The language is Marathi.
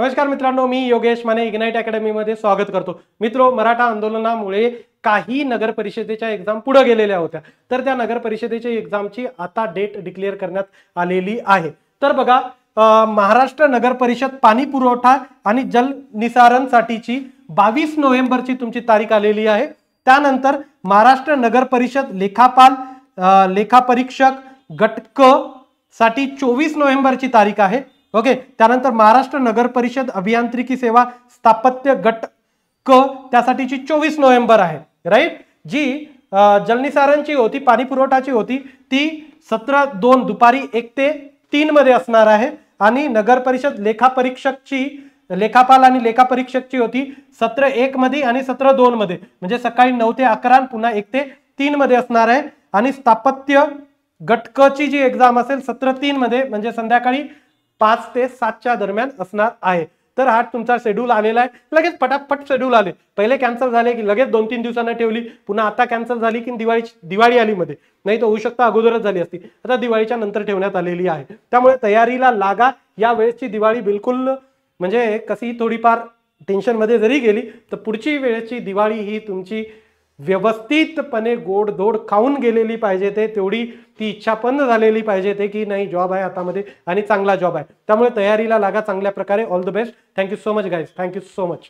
नमस्कार मित्रांनो मी योगेश माने इग्नाईट अकॅडमीमध्ये स्वागत करतो मित्रो मराठा आंदोलनामुळे काही नगर परिषदेच्या एक्झाम पुढे गेलेल्या होत्या तर त्या नगर परिषदेच्या एक्झामची आता डेट डिक्लेअर करण्यात आलेली आहे तर बघा महाराष्ट्र नगर परिषद पाणी पुरवठा आणि जल निसारणसाठीची बावीस नोव्हेंबरची तुमची तारीख आलेली आहे त्यानंतर महाराष्ट्र नगर परिषद लेखापाल लेखापरीक्षक गटक साठी चोवीस नोव्हेंबरची तारीख आहे ओके त्यानंतर महाराष्ट्र नगर परिषद अभियांत्रिकी सेवा स्थापत्य गट क त्यासाठीची चोवीस नोव्हेंबर आहे राईट जी जलनिसारांची होती पाणी पुरवठाची होती ती सतरा दोन दुपारी एक ते तीन मध्ये असणार आहे आणि नगर परिषद लेखापरीक्षकची लेखापाल आणि लेखापरीक्षकची होती सत्र एक मध्ये आणि सत्र दोन मध्ये म्हणजे सकाळी नऊ ते अकरा पुन्हा एक ते तीन मध्ये असणार आहे आणि स्थापत्य गटकची जी एक्झाम असेल सत्र तीन मध्ये म्हणजे संध्याकाळी पाच ते सातच्या दरम्यान असणार आहे तर हा तुमचा शेड्यूल आलेला आहे लगेच पटापट शेड्यूल आले पहिले कॅन्सल झाले की लगेच दोन तीन दिवसांना ठेवली पुन्हा आता कॅन्सल झाली की दिवाळी दिवाळी आली मध्ये नाही तर होऊ शकता अगोदरच झाली असती आता दिवाळीच्या नंतर ठेवण्यात आलेली आहे त्यामुळे तयारीला लागा या वेळेसची दिवाळी बिलकुल म्हणजे कशी थोडीफार टेन्शनमध्ये जरी गेली तर पुढची वेळेची दिवाळी ही तुमची व्यवस्थितपणे गोडधोड खाऊन गेलेली पाहिजे ते तेवढी ती इच्छा पण झालेली पाहिजे ते की नाही जॉब आहे आतामध्ये आणि चांगला जॉब आहे त्यामुळे तयारीला लागा चांगल्या प्रकारे all the best thank you so much guys thank you so much